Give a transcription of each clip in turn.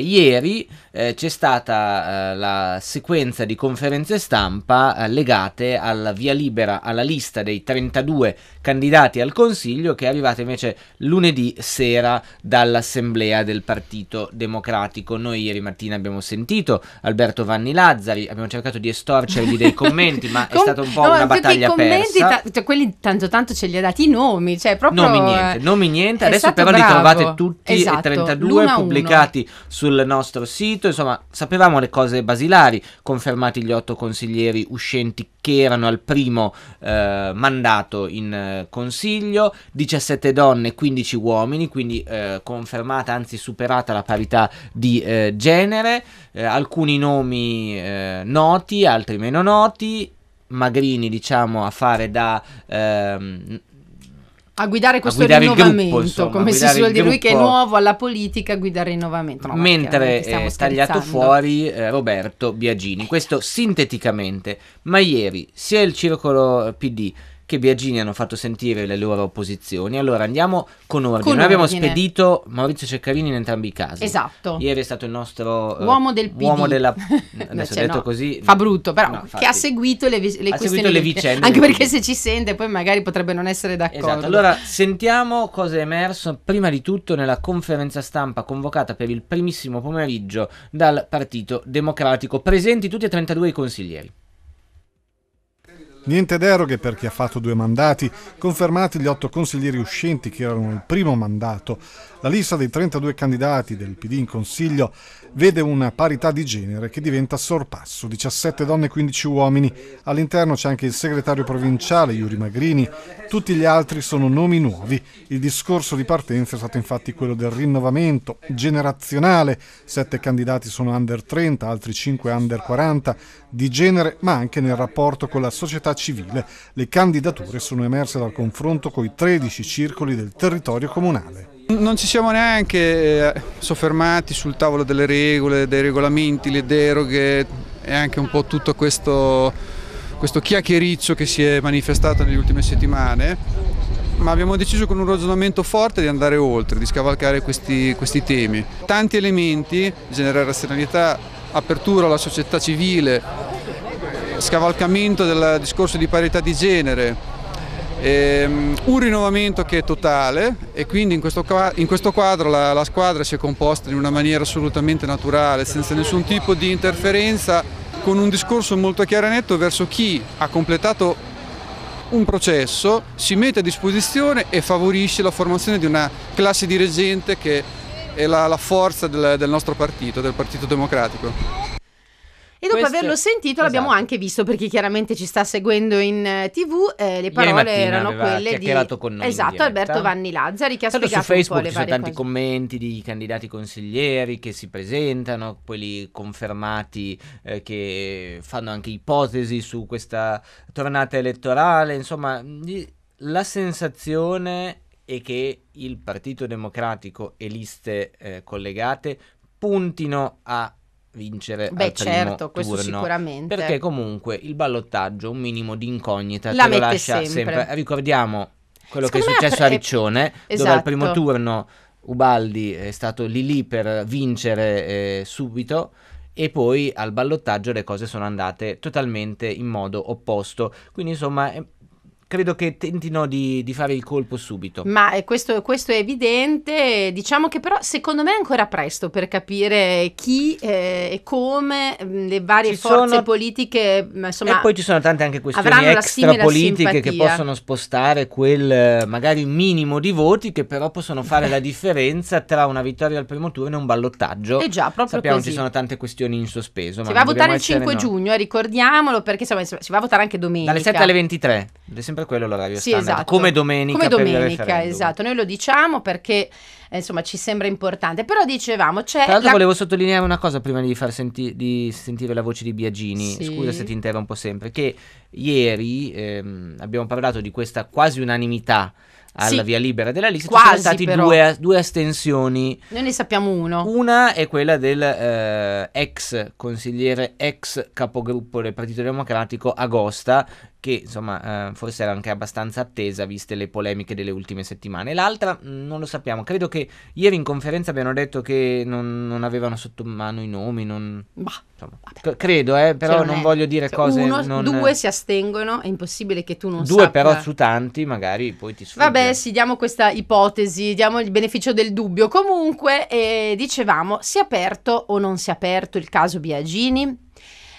Ieri eh, c'è stata eh, la sequenza di conferenze stampa eh, legate alla via libera alla lista dei 32 candidati al Consiglio che è arrivata invece lunedì sera dall'Assemblea del Partito Democratico. Noi ieri mattina abbiamo sentito Alberto Vanni Lazzari, abbiamo cercato di estorcergli dei commenti, ma Com- è stata un po' no, una battaglia persa. commenti, persa. Ta- cioè, quelli tanto tanto ce li ha dati i nomi, cioè proprio... Nomi niente, nomi niente. Eh, adesso però bravo. li trovate tutti esatto, e 32 pubblicati su sul nostro sito, insomma sapevamo le cose basilari, confermati gli otto consiglieri uscenti che erano al primo eh, mandato in eh, consiglio, 17 donne e 15 uomini, quindi eh, confermata, anzi superata la parità di eh, genere, eh, alcuni nomi noti, altri meno noti, Magrini diciamo a fare da ehm, a guidare questo a guidare rinnovamento, gruppo, insomma, come si suol dire, lui che è nuovo alla politica, a guidare il rinnovamento. No, Mentre è eh, tagliato fuori eh, Roberto Biagini. Questo sinteticamente, ma ieri sia il circolo PD che Biagini hanno fatto sentire le loro posizioni. Allora andiamo con ordine. Con Noi abbiamo spedito Maurizio Ceccarini in entrambi i casi. Esatto. Ieri è stato il nostro eh, uomo del PD. Uomo della adesso cioè, detto no. così fa brutto, però no, che ha seguito le, vi- le ha seguito le vicende. Anche perché se ci sente poi magari potrebbe non essere d'accordo. Esatto. Allora sentiamo cosa è emerso prima di tutto nella conferenza stampa convocata per il primissimo pomeriggio dal Partito Democratico. Presenti tutti e 32 i consiglieri. Niente deroghe per chi ha fatto due mandati, confermati gli otto consiglieri uscenti che erano il primo mandato. La lista dei 32 candidati del PD in Consiglio vede una parità di genere che diventa sorpasso, 17 donne e 15 uomini, all'interno c'è anche il segretario provinciale Yuri Magrini, tutti gli altri sono nomi nuovi, il discorso di partenza è stato infatti quello del rinnovamento generazionale, 7 candidati sono under 30, altri 5 under 40, di genere ma anche nel rapporto con la società civile, le candidature sono emerse dal confronto con i 13 circoli del territorio comunale. Non ci siamo neanche eh, soffermati sul tavolo delle regole, dei regolamenti, le deroghe e anche un po' tutto questo, questo chiacchiericcio che si è manifestato nelle ultime settimane ma abbiamo deciso con un ragionamento forte di andare oltre, di scavalcare questi, questi temi. Tanti elementi, generare razionalità, apertura alla società civile, scavalcamento del discorso di parità di genere, Ehm, un rinnovamento che è totale e quindi in questo, in questo quadro la, la, squadra si è composta in una maniera assolutamente naturale, senza nessun tipo di interferenza, con un discorso molto chiaro e netto verso chi ha completato un processo, si mette a disposizione e favorisce la formazione di una classe dirigente che è la, la forza del, del nostro partito, del Partito Democratico. E dopo Questo... averlo sentito l'abbiamo esatto. anche visto perché chiaramente ci sta seguendo in eh, tv, eh, le parole erano quelle di... Con noi esatto, Alberto Vanni Lazzari che ha Tanto spiegato su Facebook un po' ci sono tanti cose. commenti di candidati consiglieri che si presentano, quelli confermati eh, che fanno anche ipotesi su questa tornata elettorale, insomma la sensazione è che il Partito Democratico e liste eh, collegate puntino a vincere Beh, certo, questo turno, sicuramente. Perché comunque il ballottaggio un minimo di incognita La lo lascia sempre. sempre. Ricordiamo quello Secondo che è successo a Riccione, esatto. dove al esatto. primo turno Ubaldi è stato lì lì per vincere eh, subito e poi al ballottaggio le cose sono andate totalmente in modo opposto. Quindi insomma è, credo che tentino di, di, fare il colpo subito. Ma eh, questo, questo, è evidente, diciamo che però secondo me è ancora presto per capire chi eh, e come mm, le varie ci forze sono... politiche... Mm, insomma, e poi ci sono tante anche questioni extrapolitiche che possono spostare quel eh, magari minimo di voti che però possono fare la differenza tra una vittoria al primo turno e un ballottaggio. E eh già, proprio Sappiamo così. ci sono tante questioni in sospeso. Si va a votare il 5 giugno, ricordiamolo, perché insomma, si va a votare anche domenica. Dalle 7 alle 23. È sempre quello l'orario sì, standard, esatto. come domenica. Come domenica, esatto. Noi lo diciamo perché eh, insomma ci sembra importante. Però dicevamo c'è. Tra l'altro, la... volevo sottolineare una cosa prima di far senti- di sentire la voce di Biagini. Sì. Scusa se ti interrompo sempre. Che ieri ehm, abbiamo parlato di questa quasi unanimità alla sì, via libera della lista quasi, sono stati due, due, astensioni. Noi ne sappiamo uno. Una è quella del eh, ex consigliere, ex capogruppo del Partito Democratico Agosta, che insomma eh, forse era anche abbastanza attesa viste le polemiche delle ultime settimane. L'altra mm, non lo sappiamo, credo che ieri in conferenza abbiano detto che non, non avevano sotto mano i nomi, non... Bah, insomma, c- credo, eh, però cioè, non, non voglio dire cioè, cose... Uno, non... Due si astengono, è impossibile che tu non due sappia. Due però su tanti magari poi ti sfugge. Vabbè sì, diamo questa ipotesi, diamo il beneficio del dubbio. Comunque eh, dicevamo, si è aperto o non si è aperto il caso Biagini?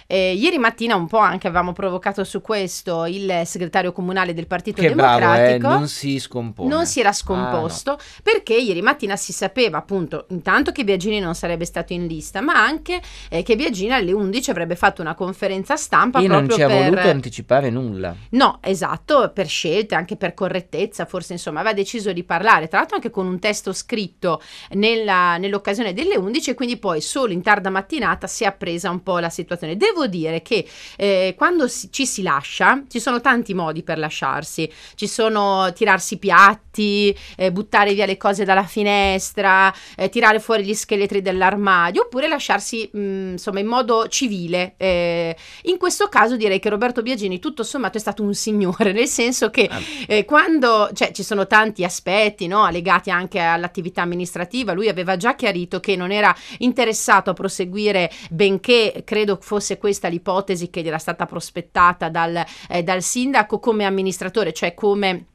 Eh, ieri mattina un po' anche avevamo provocato su questo il segretario comunale del Partito che Democratico. Bravo, eh, non si scompone. Non si era scomposto ah, no. perché ieri mattina si sapeva appunto intanto che Biagini non sarebbe stato in lista, ma anche eh, che Biagini alle 11 avrebbe fatto una conferenza stampa e non ci ha per... voluto anticipare nulla. No, esatto, per scelte, anche per correttezza, forse insomma, aveva deciso di parlare, tra l'altro anche con un testo scritto nella, nell'occasione delle 11 e quindi poi solo in tarda mattinata si è appresa un po' la situazione. Devo volevo dire che eh, quando si, ci si lascia, ci sono tanti modi per lasciarsi. Ci sono tirarsi piatti, eh, buttare via le cose dalla finestra, eh, tirare fuori gli scheletri dell'armadio, oppure lasciarsi mh, mm, insomma in modo civile. Eh, in questo caso direi che Roberto Biagini tutto sommato è stato un signore, nel senso che eh. Eh, quando, cioè ci sono tanti aspetti no, legati anche all'attività amministrativa, lui aveva già chiarito che non era interessato a proseguire benché credo fosse questo questa l'ipotesi che gli era stata prospettata dal, eh, dal sindaco come amministratore, cioè come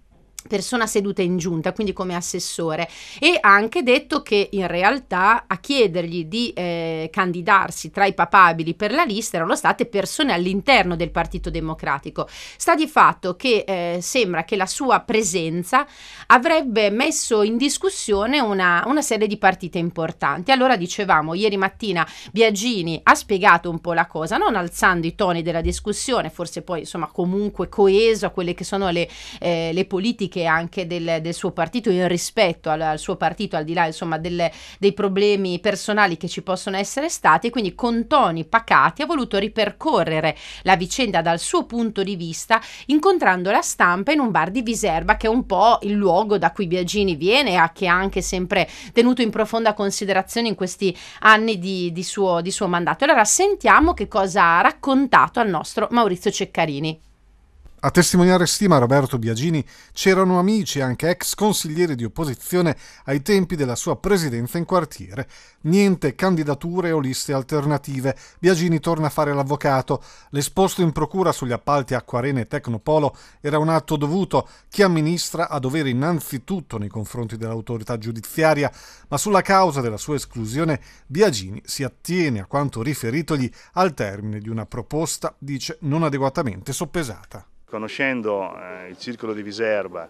persona seduta in giunta, quindi come assessore, e ha anche detto che in realtà a chiedergli di eh, candidarsi tra i papabili per la lista erano state persone all'interno del Partito Democratico. Sta di fatto che eh, sembra che la sua presenza avrebbe messo in discussione una, una serie di partite importanti. Allora dicevamo, ieri mattina Biagini ha spiegato un po' la cosa, non alzando i toni della discussione, forse poi insomma comunque coeso a quelle che sono le, eh, le politiche politiche anche del, del suo partito, il rispetto al, al, suo partito, al di là insomma delle, dei problemi personali che ci possono essere stati, e quindi con toni pacati ha voluto ripercorrere la vicenda dal suo punto di vista, incontrando la stampa in un bar di Viserba, che è un po' il luogo da cui Biagini viene e che ha anche sempre tenuto in profonda considerazione in questi anni di, di, suo, di suo mandato. Allora sentiamo che cosa ha raccontato al nostro Maurizio Ceccarini. A testimoniare stima Roberto Biagini c'erano amici anche ex consiglieri di opposizione ai tempi della sua presidenza in quartiere. Niente candidature o liste alternative. Biagini torna a fare l'avvocato. L'esposto in procura sugli appalti Acquarene e Tecnopolo era un atto dovuto. Chi amministra ha dovere innanzitutto nei confronti dell'autorità giudiziaria, ma sulla causa della sua esclusione Biagini si attiene a quanto riferitogli al termine di una proposta, dice, non adeguatamente soppesata conoscendo eh, il circolo di Viserba,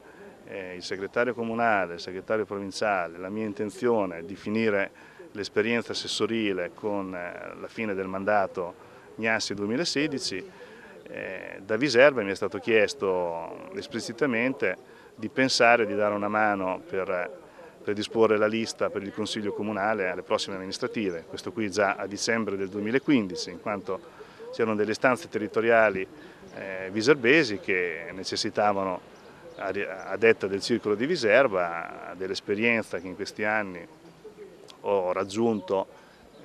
eh, il segretario comunale, il segretario provinciale, la mia intenzione di finire l'esperienza assessorile con eh, la fine del mandato Gnassi 2016, da Viserba mi è stato chiesto esplicitamente di pensare di dare una mano per predisporre la lista per il Consiglio Comunale alle prossime amministrative, questo qui già a dicembre del 2015, in quanto c'erano delle stanze territoriali eh, viserbesi che necessitavano, a, detta del circolo di Viserba, dell'esperienza che in questi anni ho raggiunto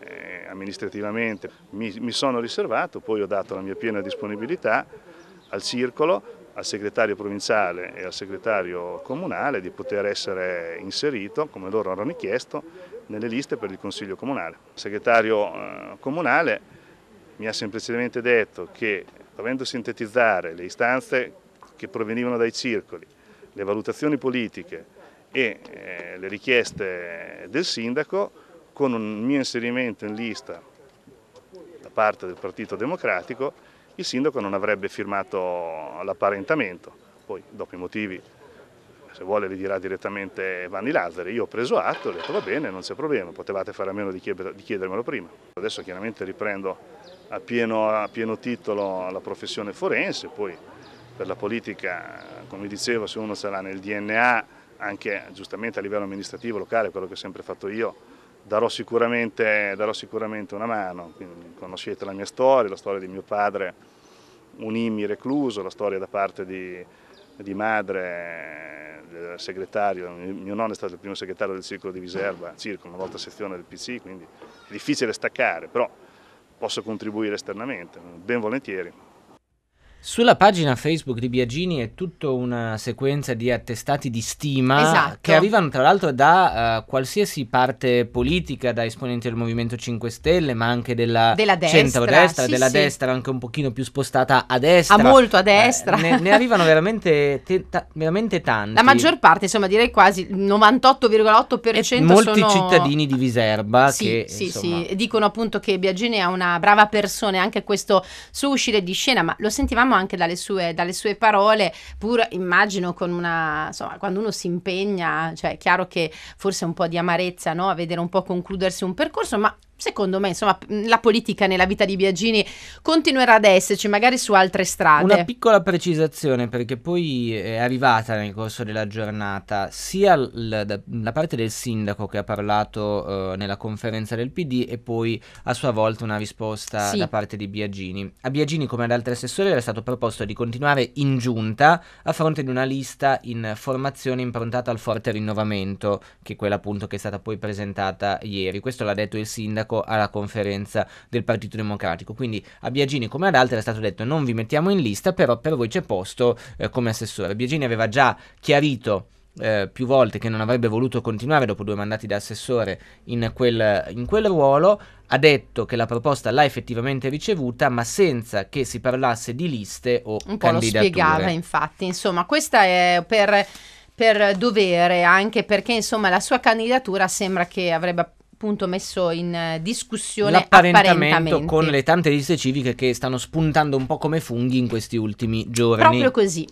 eh, amministrativamente, mi, mi sono riservato, poi ho dato la mia piena disponibilità al circolo al segretario provinciale e al segretario comunale di poter essere inserito, come loro hanno richiesto, nelle liste per il Consiglio Comunale. Il segretario eh, comunale mi ha semplicemente detto che dovendo sintetizzare le istanze che provenivano dai circoli, le valutazioni politiche e eh, le richieste del sindaco, con un mio inserimento in lista da parte del Partito Democratico, il sindaco non avrebbe firmato l'apparentamento. Poi, dopo i motivi, se vuole li dirà direttamente Vanni Lazzari. Io ho preso atto, ho detto va bene, non c'è problema, potevate fare a meno di chiedermelo prima. Adesso chiaramente riprendo a pieno, a pieno titolo la professione forense, poi per la politica, come dicevo, se uno sarà nel DNA, anche giustamente a livello amministrativo locale, quello che ho sempre fatto io, darò sicuramente, darò sicuramente una mano. Quindi conoscete la mia storia, la storia di mio padre, un IMI recluso, la storia da parte di, di madre, del segretario, mio nonno è stato il primo segretario del circolo di Viserba, circolo, una volta sezione del PC, quindi è difficile staccare, però posso contribuire esternamente, ben volentieri. Sulla pagina Facebook di Biagini è tutta una sequenza di attestati di stima esatto. che arrivano tra l'altro da uh, qualsiasi parte politica, da esponenti del Movimento 5 Stelle, ma anche della, della destra, centrodestra, sì, della sì. destra anche un pochino più spostata a destra. A molto a destra. Eh, ne, ne, arrivano veramente, te, ta, veramente tanti. La maggior parte, insomma direi quasi il 98,8% e molti sono... cittadini di Viserba sì, che sì, insomma... sì. dicono appunto che Biagini è una brava persona e anche questo suo uscire di scena, ma lo sentivamo anche dalle sue, dalle sue parole, pur immagino con una, insomma, quando uno si impegna, cioè è chiaro che forse un po' di amarezza no? a vedere un po' concludersi un percorso, ma secondo me, insomma, la politica nella vita di Biagini continuerà ad esserci, magari su altre strade. Una piccola precisazione, perché poi è arrivata nel corso della giornata sia la, la parte del sindaco che ha parlato eh, nella conferenza del PD e poi a sua volta una risposta sì. da parte di Biagini. A Biagini, come ad altri assessori, era stato proposto di continuare in giunta a fronte di una lista in formazione improntata al forte rinnovamento, che è quella appunto che è stata poi presentata ieri. Questo l'ha detto il sindaco co- alla conferenza del Partito Democratico. Quindi a Biagini come ad altri era stato detto non vi mettiamo in lista, però per voi c'è posto eh, come assessore. Biagini aveva già chiarito eh, più volte che non avrebbe voluto continuare dopo due mandati da assessore in quel, in quel, ruolo, ha detto che la proposta l'ha effettivamente ricevuta, ma senza che si parlasse di liste o Un po' lo spiegava, infatti. Insomma, questa è per per dovere, anche perché insomma la sua candidatura sembra che avrebbe appunto appunto messo in eh, discussione l'apparentamento apparentamenti. con le tante liste civiche che stanno spuntando un po' come funghi in questi ultimi giorni. Proprio così.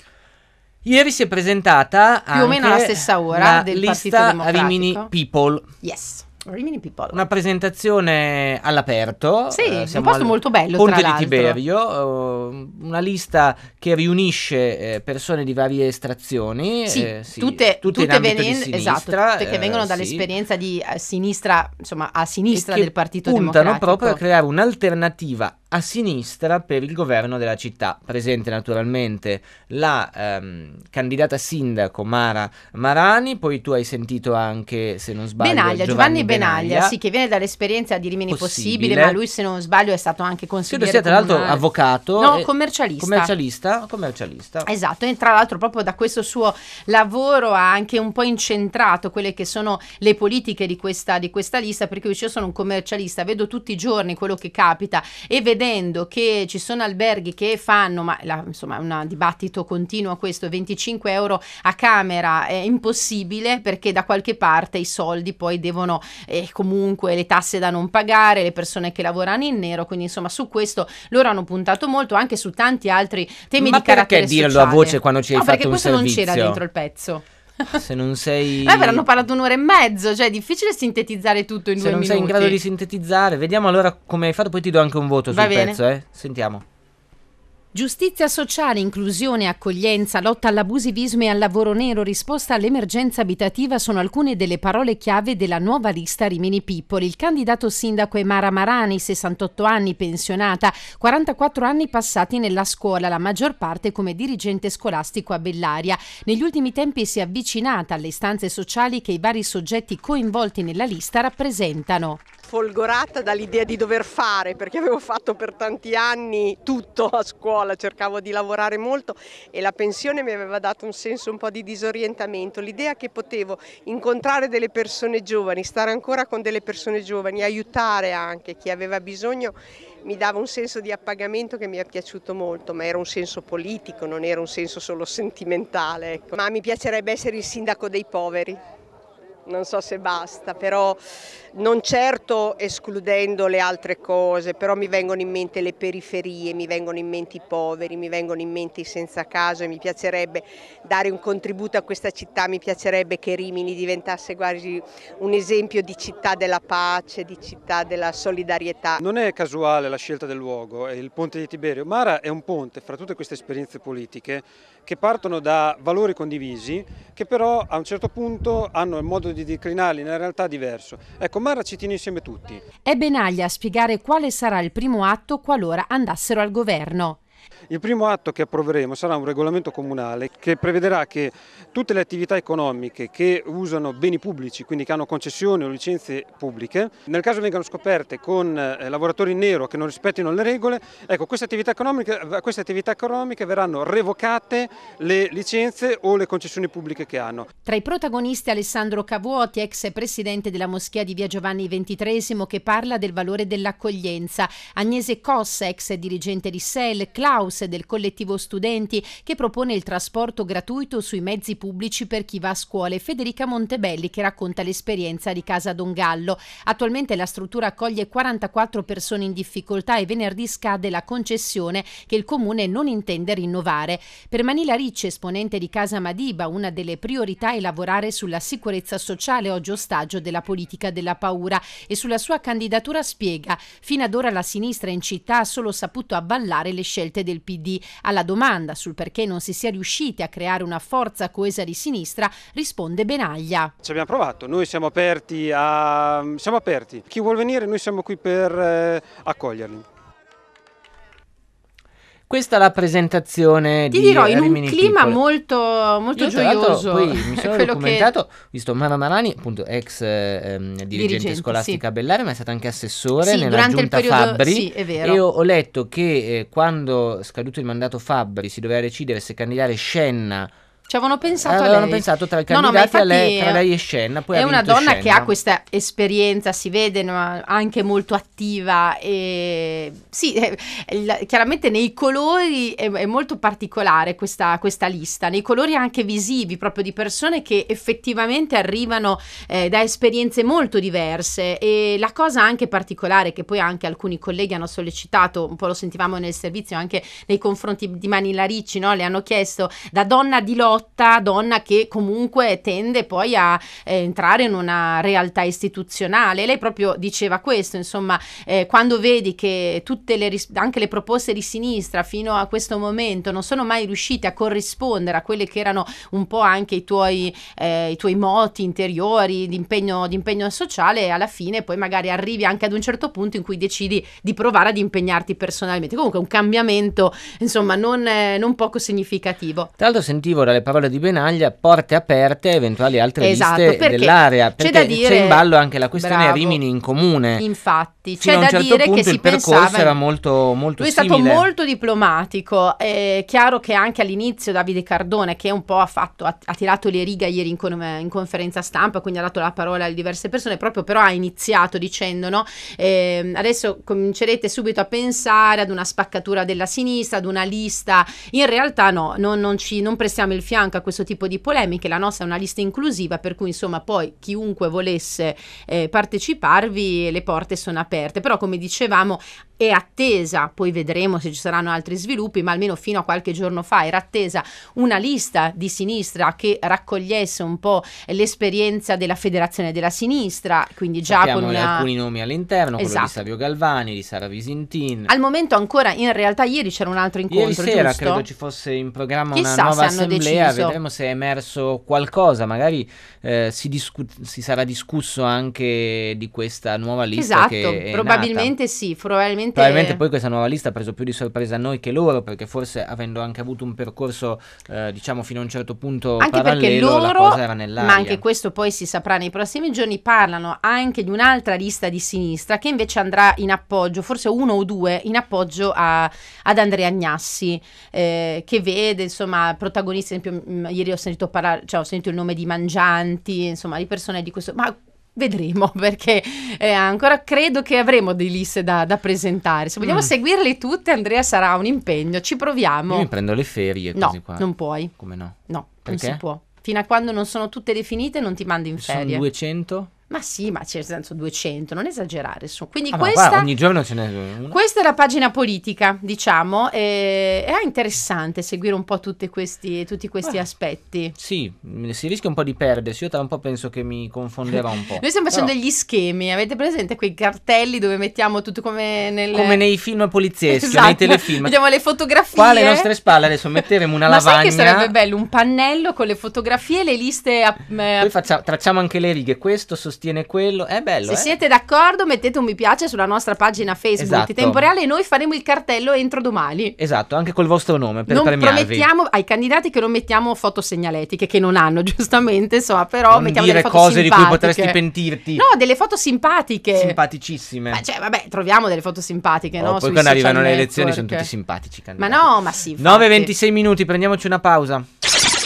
Ieri si è presentata più o meno alla stessa ora del lista Partito Democratico. Rimini People. Yes. Rimini People. Una presentazione all'aperto. Sì, eh, un posto molto bello, Ponte di Tiberio, eh, una lista che riunisce eh, persone di varie estrazioni. Sì, eh, sì, tutte, tutte, tutte, venen- esatto, sinistra, esatto, tutte che eh, vengono dall'esperienza sì. di eh, sinistra, insomma a sinistra del Partito puntano Democratico. puntano proprio a creare un'alternativa a sinistra per il governo della città, presente naturalmente la ehm, candidata sindaco Mara Marani, poi tu hai sentito anche, se non sbaglio, Benaglia, Giovanni, Giovanni Benaglia, Benaglia, sì, che viene dall'esperienza di Rimini Possibile, Possibile ma lui se non sbaglio è stato anche consigliere Credo sia tra l'altro avvocato. No, commercialista. Commercialista, commercialista. Esatto, e tra l'altro proprio da questo suo lavoro ha anche un po' incentrato quelle che sono le politiche di questa, di questa lista, perché io sono un commercialista, vedo tutti i giorni quello che capita e vedo scrivendo che ci sono alberghi che fanno, ma la, insomma è un dibattito continuo a questo, 25 euro a camera è impossibile perché da qualche parte i soldi poi devono eh, comunque le tasse da non pagare, le persone che lavorano in nero, quindi insomma su questo loro hanno puntato molto anche su tanti altri temi ma di carattere Ma perché dirlo a voce quando ci hai no, fatto un servizio? perché questo non c'era dentro il pezzo. Se non sei. Vabbè, eh, hanno parlato un'ora e mezzo, cioè è difficile sintetizzare tutto in Se due minuti. Se non sei in grado di sintetizzare, vediamo allora come hai fatto. Poi ti do anche un voto sul pezzo, eh. Sentiamo. Giustizia sociale, inclusione, accoglienza, lotta all'abusivismo e al lavoro nero, risposta all'emergenza abitativa sono alcune delle parole chiave della nuova lista Rimini Pippoli. Il candidato sindaco è Mara Marani, 68 anni, pensionata, 44 anni passati nella scuola, la maggior parte come dirigente scolastico a Bellaria. Negli ultimi tempi si è avvicinata alle istanze sociali che i vari soggetti coinvolti nella lista rappresentano folgorata dall'idea di dover fare perché avevo fatto per tanti anni tutto a scuola, cercavo di lavorare molto e la pensione mi aveva dato un senso un po' di disorientamento, l'idea che potevo incontrare delle persone giovani, stare ancora con delle persone giovani, aiutare anche chi aveva bisogno mi dava un senso di appagamento che mi è piaciuto molto, ma era un senso politico, non era un senso solo sentimentale. Ecco. Ma mi piacerebbe essere il sindaco dei poveri non so se basta, però non certo escludendo le altre cose, però mi vengono in mente le periferie, mi vengono in mente i poveri, mi vengono in mente i senza caso e mi piacerebbe dare un contributo a questa città, mi piacerebbe che Rimini diventasse quasi un esempio di città della pace, di città della solidarietà. Non è casuale la scelta del luogo, è il ponte di Tiberio. Mara è un ponte fra tutte queste esperienze politiche che partono da valori condivisi che però a un certo punto hanno il modo di di declinarli in una realtà diversa. Ecco, Marra ci tiene insieme tutti. È Benaglia a spiegare quale sarà il primo atto qualora andassero al governo. Il primo atto che approveremo sarà un regolamento comunale che prevederà che tutte le attività economiche che usano beni pubblici, quindi che hanno concessioni o licenze pubbliche, nel caso vengano scoperte con eh, lavoratori in nero che non rispettino le regole, ecco, queste attività a queste attività economiche verranno revocate le licenze o le concessioni pubbliche che hanno. Tra i protagonisti Alessandro Cavuoti, ex presidente della Moschea di Via Giovanni XXIII, che parla del valore dell'accoglienza, Agnese Cossa, ex dirigente di SEL, Claudio House del collettivo studenti che propone il trasporto gratuito sui mezzi pubblici per chi va a scuola e Federica Montebelli che racconta l'esperienza di Casa Don Gallo. Attualmente la struttura accoglie 44 persone in difficoltà e venerdì scade la concessione che il comune non intende rinnovare. Per Manila Ricci, esponente di Casa Madiba, una delle priorità è lavorare sulla sicurezza sociale oggi ostaggio della politica della paura e sulla sua candidatura spiega fino ad ora la sinistra in città ha solo saputo avvallare le scelte del PD. Alla domanda sul perché non si sia riusciti a creare una forza coesa di sinistra risponde Benaglia. Ci abbiamo provato, noi siamo aperti, a... siamo aperti. Chi vuol venire noi siamo qui per eh, accoglierli. Questa è la presentazione Ti di dirò, in Rimini un clima Piccole. molto, molto Io, gioioso. Poi mi sono documentato, ho che... visto Mara Marani, appunto ex ehm, dirigente, dirigente, scolastica sì. Bellare, ma è stata anche assessore sì, nella giunta periodo, Fabbri. Sì, è vero. E ho, letto che eh, quando scaduto il mandato Fabbri si doveva decidere se candidare Scenna ci avevano pensato avevano pensato tra i candidati no, no, lei, tra lei e Scena. Poi è una donna Shen. che ha questa esperienza, si vede anche molto attiva. E, sì, è, eh, è, chiaramente nei colori è, è molto particolare questa, questa, lista, nei colori anche visivi, proprio di persone che effettivamente arrivano eh, da esperienze molto diverse. E la cosa anche particolare che poi anche alcuni colleghi hanno sollecitato, un po' lo sentivamo nel servizio anche nei confronti di Manila Ricci, no? le hanno chiesto da donna di loro bigotta donna che comunque tende poi a eh, entrare in una realtà istituzionale. Lei proprio diceva questo, insomma, eh, quando vedi che tutte le ris- anche le proposte di sinistra fino a questo momento non sono mai riuscite a corrispondere a quelle che erano un po' anche i tuoi, eh, i tuoi moti interiori di impegno, di impegno sociale, alla fine poi magari arrivi anche ad un certo punto in cui decidi di provare ad impegnarti personalmente. Comunque un cambiamento, insomma, non, eh, non poco significativo. Tra l'altro sentivo dalle parole di Benaglia, porte aperte a eventuali altre esatto, liste dell'area. Perché c'è, dire, c'è, in ballo anche la questione bravo, Rimini in comune. Infatti, Fino c'è da certo dire punto, che si pensava, percorso era molto, molto lui simile. è stato molto diplomatico. È chiaro che anche all'inizio Davide Cardone, che un po' ha, fatto, ha, ha tirato le righe ieri in, con, in, conferenza stampa, quindi ha dato la parola a diverse persone, proprio però ha iniziato dicendo: no, eh, adesso comincerete subito a pensare ad una spaccatura della sinistra, ad una lista. In realtà no, non, non, ci, non prestiamo il fianco affianca a questo tipo di polemiche, la nostra è una lista inclusiva per cui insomma poi chiunque volesse eh, parteciparvi le porte sono aperte, però come dicevamo è attesa, poi vedremo se ci saranno altri sviluppi, ma almeno fino a qualche giorno fa era attesa una lista di sinistra che raccogliesse un po' l'esperienza della federazione della sinistra, quindi già Sappiamo con una... alcuni nomi all'interno, esatto. quello di esatto. Savio Galvani, di Sara Visintin. Al momento ancora, in realtà ieri c'era un altro incontro, Ieri sera giusto? credo ci fosse in programma Chissà una nuova assemblea, deciso. vedremo se è emerso qualcosa, magari eh, si, discu- si, sarà discusso anche di questa nuova lista Esatto, probabilmente nata. sì, probabilmente probabilmente... probabilmente... poi questa nuova lista ha preso più di sorpresa noi che loro, perché forse avendo anche avuto un percorso, eh, diciamo, fino a un certo punto anche parallelo, loro, la cosa era nell'aria. Ma anche questo poi si saprà nei prossimi giorni, parlano anche di un'altra lista di sinistra che invece andrà in appoggio, forse uno o due, in appoggio a, ad Andrea Agnassi, eh, che vede, insomma, protagonisti, esempio, mm, ieri ho sentito parlare, cioè ho sentito il nome di Mangianti, insomma, di persone di questo... Ma Vedremo perché eh, ancora credo che avremo delle liste da, da, presentare. Se vogliamo mm. seguirle tutte, Andrea, sarà un impegno. Ci proviamo. Io mi prendo le ferie no, così qua. Non puoi. Come no? No, perché? non si può. Fino a quando non sono tutte definite, non ti mando in ferie. Sono 200? Ma sì, ma c'è nel senso 200, non esagerare su. Quindi ah, questa, guarda, ogni giorno ce n'è una. Questa è la pagina politica, diciamo, e è interessante seguire un po' questi, tutti questi ah, aspetti. Sì, mm, si rischia un po' di perdersi, io tra un po' penso che mi confonderò un po'. Noi stiamo facendo Però... degli schemi, avete presente quei cartelli dove mettiamo tutto come nel... Come nei film polizieschi, esatto. nei telefilm. Vediamo le fotografie. Qua alle nostre spalle adesso metteremo una ma lavagna. Ma sai che sarebbe bello, un pannello con le fotografie, le liste... A... Mm, Poi faccia, tracciamo anche le righe, questo sostiene tiene quello. È bello. Se eh? siete d'accordo, mettete un mi piace sulla nostra pagina Facebook esatto. Tempo Reale e noi faremo il cartello entro domani. Esatto, anche col vostro nome per non premiarvi. promettiamo ai candidati che non mettiamo foto segnaletiche che non hanno, giustamente, insomma, però non mettiamo delle foto cose simpatiche. di cui potresti pentirti. No, delle foto simpatiche. Simpaticissime. Ma cioè, vabbè, troviamo delle foto simpatiche, oh, no? Poi quando arrivano le elezioni sono tutti simpatici candidati. Ma no, ma sì. 9:26 minuti, prendiamoci una pausa.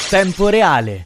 Tempo reale.